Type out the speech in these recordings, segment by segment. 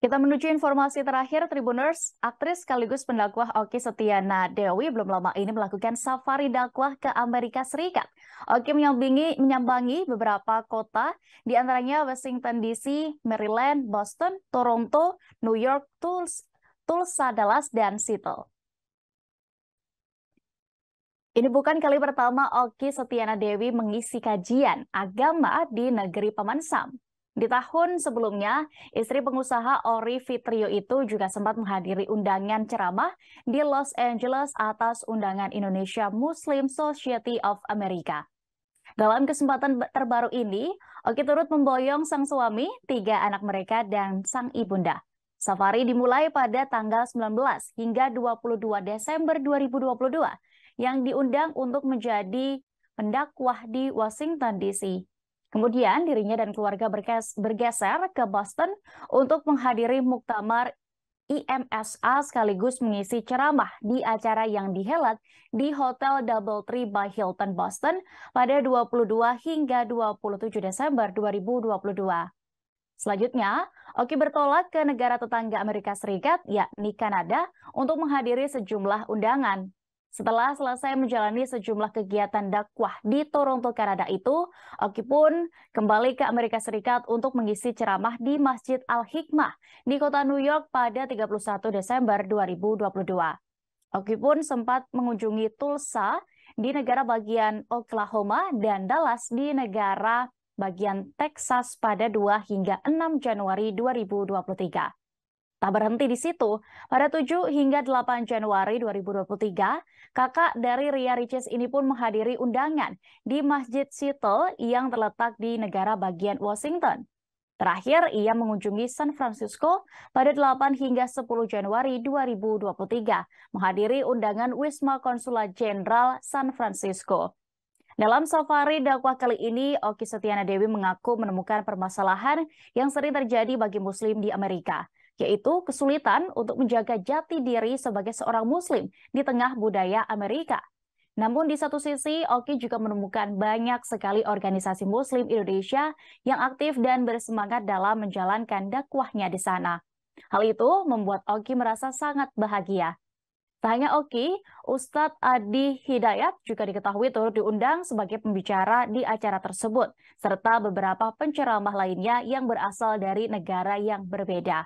Kita menuju informasi terakhir, Tribuners, aktris sekaligus pendakwah Oki Setiana Dewi belum lama ini melakukan safari dakwah ke Amerika Serikat. Oki menyambangi, menyambangi beberapa kota, diantaranya Washington DC, Maryland, Boston, Toronto, New York, Tulsa, Dallas, dan Seattle. Ini bukan kali pertama Oki Setiana Dewi mengisi kajian agama di negeri Pemansam. Di tahun sebelumnya, istri pengusaha Ori Fitrio itu juga sempat menghadiri undangan ceramah di Los Angeles atas undangan Indonesia Muslim Society of America. Dalam kesempatan terbaru ini, Oki turut memboyong sang suami, tiga anak mereka, dan sang ibunda. Safari dimulai pada tanggal 19 hingga 22 Desember 2022 yang diundang untuk menjadi pendakwah di Washington DC Kemudian dirinya dan keluarga bergeser ke Boston untuk menghadiri muktamar IMSA sekaligus mengisi ceramah di acara yang dihelat di Hotel Doubletree by Hilton Boston pada 22 hingga 27 Desember 2022. Selanjutnya, Oki bertolak ke negara tetangga Amerika Serikat, yakni Kanada, untuk menghadiri sejumlah undangan. Setelah selesai menjalani sejumlah kegiatan dakwah di Toronto, Kanada itu, Oki pun kembali ke Amerika Serikat untuk mengisi ceramah di Masjid Al-Hikmah di kota New York pada 31 Desember 2022. Oki pun sempat mengunjungi Tulsa di negara bagian Oklahoma dan Dallas di negara bagian Texas pada 2 hingga 6 Januari 2023. Tak berhenti di situ, pada 7 hingga 8 Januari 2023, kakak dari Ria Ricis ini pun menghadiri undangan di Masjid Seattle yang terletak di negara bagian Washington. Terakhir, ia mengunjungi San Francisco pada 8 hingga 10 Januari 2023, menghadiri undangan Wisma Konsulat Jenderal San Francisco. Dalam safari dakwah kali ini, Oki Setiana Dewi mengaku menemukan permasalahan yang sering terjadi bagi muslim di Amerika, yaitu kesulitan untuk menjaga jati diri sebagai seorang Muslim di tengah budaya Amerika. Namun di satu sisi, Oki juga menemukan banyak sekali organisasi Muslim Indonesia yang aktif dan bersemangat dalam menjalankan dakwahnya di sana. Hal itu membuat Oki merasa sangat bahagia. Tak hanya Oki, Ustadz Adi Hidayat juga diketahui turut diundang sebagai pembicara di acara tersebut, serta beberapa penceramah lainnya yang berasal dari negara yang berbeda.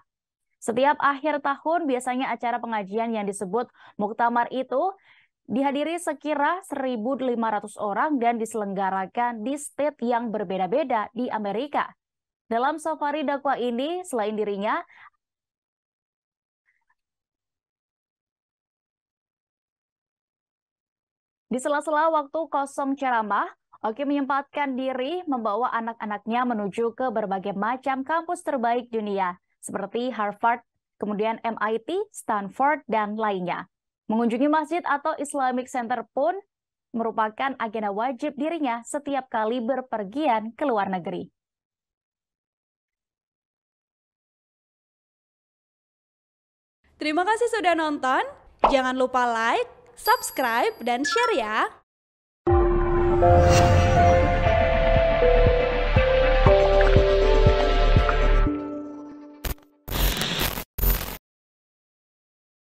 Setiap akhir tahun biasanya acara pengajian yang disebut muktamar itu dihadiri sekira 1.500 orang dan diselenggarakan di state yang berbeda-beda di Amerika. Dalam safari dakwah ini, selain dirinya, Di sela-sela waktu kosong ceramah, Oki menyempatkan diri membawa anak-anaknya menuju ke berbagai macam kampus terbaik dunia seperti Harvard, kemudian MIT, Stanford, dan lainnya. Mengunjungi masjid atau Islamic Center pun merupakan agenda wajib dirinya setiap kali berpergian ke luar negeri. Terima kasih sudah nonton. Jangan lupa like, subscribe, dan share ya.